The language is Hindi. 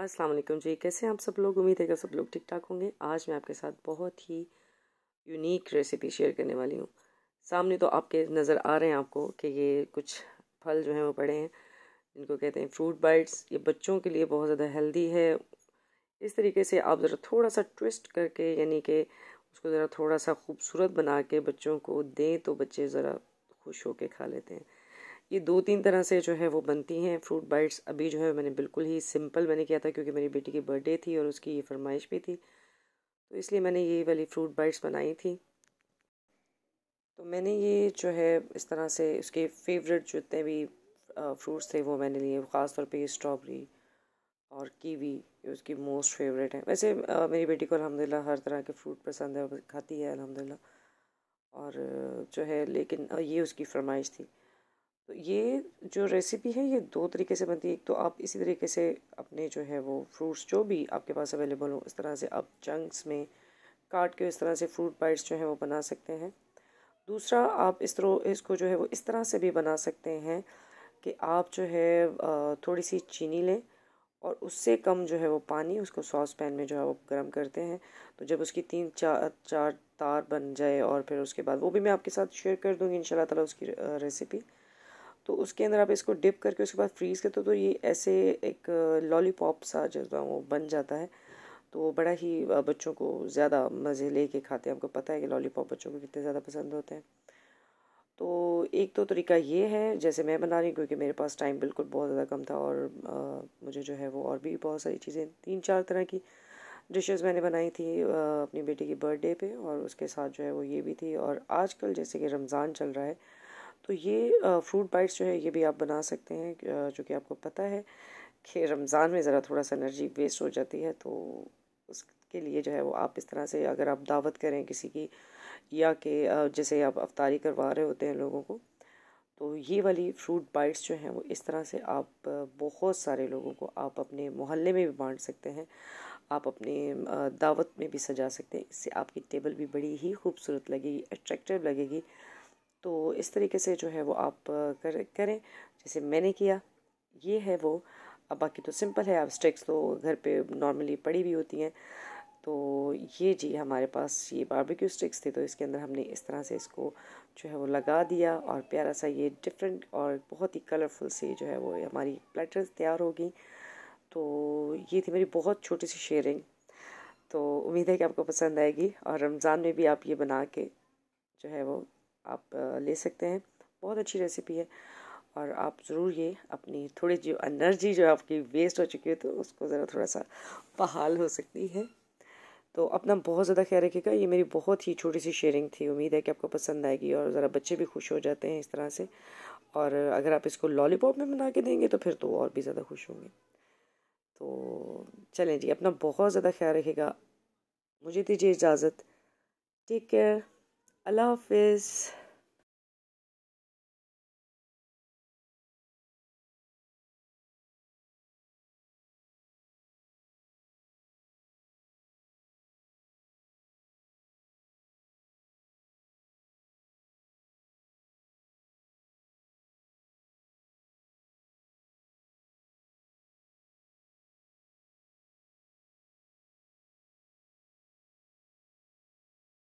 अस्सलाम वालेकुम जी कैसे आप सब लोग उम्मीद है कि सब लोग ठीक ठाक होंगे आज मैं आपके साथ बहुत ही यूनिक रेसिपी शेयर करने वाली हूँ सामने तो आपके नज़र आ रहे हैं आपको कि ये कुछ फल जो हैं वो पड़े हैं जिनको कहते हैं फ्रूट बाइट्स ये बच्चों के लिए बहुत ज़्यादा हेल्दी है इस तरीके से आप ज़रा थोड़ा सा ट्विस्ट करके यानी कि उसको ज़रा थोड़ा सा खूबसूरत बना के बच्चों को दें तो बच्चे ज़रा खुश होकर खा लेते हैं ये दो तीन तरह से जो है वो बनती हैं फ्रूट बाइट्स अभी जो है मैंने बिल्कुल ही सिंपल मैंने किया था क्योंकि मेरी बेटी की बर्थडे थी और उसकी ये फरमाइश भी थी तो इसलिए मैंने ये वाली फ्रूट बाइट्स बनाई थी तो मैंने ये जो है इस तरह से उसके फेवरेट जितने भी फ्रूट्स थे वो मैंने लिए ख़ास तौर ये स्ट्रॉबेरी और कीवी ये उसकी मोस्ट फेवरेट है वैसे आ, मेरी बेटी को अलहमदिल्ला हर तरह के फ्रूट पसंद है खाती है अलहमदिल्ला और जो है लेकिन ये उसकी फरमाइश थी तो ये जो रेसिपी है ये दो तरीके से बनती है एक तो आप इसी तरीके से अपने जो है वो फ्रूट्स जो भी आपके पास अवेलेबल हो इस तरह से आप चंक्स में काट के इस तरह से फ्रूट बाइट्स जो है वो बना सकते हैं दूसरा आप इस तरह इसको जो है वो इस तरह से भी बना सकते हैं कि आप जो है थोड़ी सी चीनी लें और उससे कम जो है वो पानी उसको सॉस पैन में जो है वो गर्म करते हैं तो जब उसकी तीन चार चार तार बन जाए और फिर उसके बाद वो भी मैं आपके साथ शेयर कर दूँगी इन शाला उसकी रेसिपी तो उसके अंदर आप इसको डिप करके उसके बाद फ्रीज़ करते हो तो ये ऐसे एक लॉलीपॉप सा जो है वो बन जाता है तो बड़ा ही बच्चों को ज़्यादा मज़े ले के खाते हैं आपको पता है कि लॉलीपॉप बच्चों को कितने ज़्यादा पसंद होते हैं तो एक तो तरीका ये है जैसे मैं बना रही हूँ क्योंकि मेरे पास टाइम बिल्कुल बहुत ज़्यादा कम था और आ, मुझे जो है वो और भी बहुत सारी चीज़ें तीन चार तरह की डिशेस मैंने बनाई थी आ, अपनी बेटी की बर्थडे पे और उसके साथ जो है वो ये भी थी और आजकल जैसे कि रमज़ान चल रहा है तो ये फ्रूट बाइट्स जो है ये भी आप बना सकते हैं जो कि आपको पता है कि रमज़ान में ज़रा थोड़ा सा एनर्जी वेस्ट हो जाती है तो उसके लिए जो है वो आप इस तरह से अगर आप दावत करें किसी की या कि जैसे आप अफ्तारी करवा रहे होते हैं लोगों को तो ये वाली फ्रूट बाइट्स जो हैं वो इस तरह से आप बहुत सारे लोगों को आप अपने मोहल्ले में भी बांट सकते हैं आप अपने दावत में भी सजा सकते हैं इससे आपकी टेबल भी बड़ी ही खूबसूरत लगेगी अट्रैक्टिव लगेगी तो इस तरीके से जो है वो आप कर करें जैसे मैंने किया ये है वो अब बाकी तो सिंपल है आप स्टिक्स तो घर पे नॉर्मली पड़ी भी होती हैं तो ये जी हमारे पास ये बारबेक्यू स्टिक्स थे तो इसके अंदर हमने इस तरह से इसको जो है वो लगा दिया और प्यारा सा ये डिफरेंट और बहुत ही कलरफुल सी जो है वो हमारी प्लेटर्स तैयार हो गई तो ये थी मेरी बहुत छोटी सी शेयरिंग तो उम्मीद है कि आपको पसंद आएगी और रमज़ान में भी आप ये बना के जो है वो आप ले सकते हैं बहुत अच्छी रेसिपी है और आप ज़रूर ये अपनी थोड़ी जो एनर्जी जो आपकी वेस्ट हो चुकी है तो उसको ज़रा थोड़ा सा बहाल हो सकती है तो अपना बहुत ज़्यादा ख्याल रखिएगा ये मेरी बहुत ही छोटी सी शेयरिंग थी उम्मीद है कि आपको पसंद आएगी और ज़रा बच्चे भी खुश हो जाते हैं इस तरह से और अगर आप इसको लॉलीपॉप में बना के देंगे तो फिर तो और भी ज़्यादा खुश होंगे तो चलें जी अपना बहुत ज़्यादा ख्याल रखिएगा मुझे दीजिए इजाज़त take care I love Hafiz.